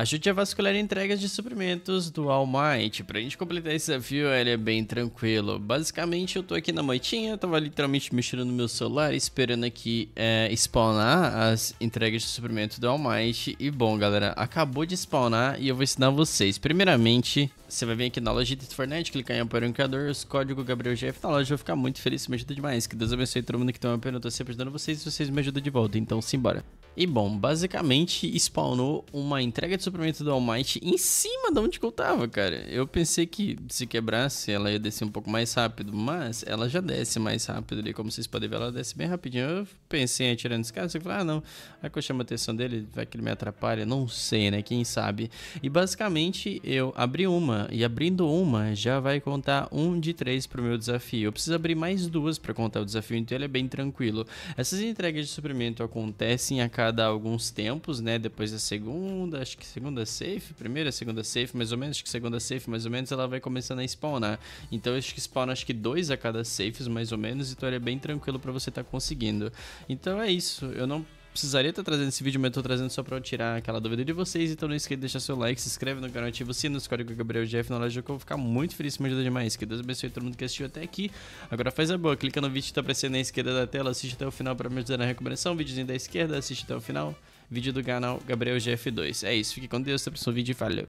Ajude a vasculhar entregas de suprimentos do All Might. Pra gente completar esse desafio, ele é bem tranquilo. Basicamente, eu tô aqui na moitinha, tava literalmente mexendo no meu celular, esperando aqui é, spawnar as entregas de suprimento do All Might. E bom, galera, acabou de spawnar e eu vou ensinar vocês. Primeiramente, você vai vir aqui na loja de Fortnite, clicar em apalancador, os código GabrielGF na loja, eu vou ficar muito feliz, me ajuda demais. Que Deus abençoe todo mundo que tem uma pergunta, eu tô sempre ajudando vocês e vocês me ajudam de volta. Então, simbora. E bom, basicamente spawnou uma entrega de suprimento do Almighty em cima de onde eu tava, cara. Eu pensei que se quebrasse ela ia descer um pouco mais rápido, mas ela já desce mais rápido ali, como vocês podem ver, ela desce bem rapidinho. Eu pensei em atirar nesse cara, você falou, ah não, vai que eu chamo a atenção dele, vai que ele me atrapalha, não sei, né, quem sabe. E basicamente eu abri uma, e abrindo uma já vai contar um de três pro meu desafio. Eu preciso abrir mais duas para contar o desafio, então ele é bem tranquilo. Essas entregas de suprimento acontecem a cada cada alguns tempos, né? Depois da segunda, acho que segunda safe, primeira, segunda safe, mais ou menos, acho que segunda safe, mais ou menos, ela vai começando a spawnar. Então acho que spawna acho que dois a cada safes, mais ou menos, então ele é bem tranquilo para você estar tá conseguindo. Então é isso, eu não precisaria estar trazendo esse vídeo, mas eu tô trazendo só pra eu tirar aquela dúvida de vocês. Então não esqueça de deixar seu like, se inscreve no canal, ativa o sino, escolhe o Gabriel Jeff na loja que eu vou ficar muito feliz, se me ajuda demais. Que Deus abençoe todo mundo que assistiu até aqui. Agora faz a boa, clica no vídeo que tá aparecendo na esquerda da tela, assiste até o final pra me ajudar na recuperação. Vídeozinho da esquerda, assiste até o final. Vídeo do canal Gabriel Jeff 2. É isso, fique com Deus, até o próximo vídeo e valeu!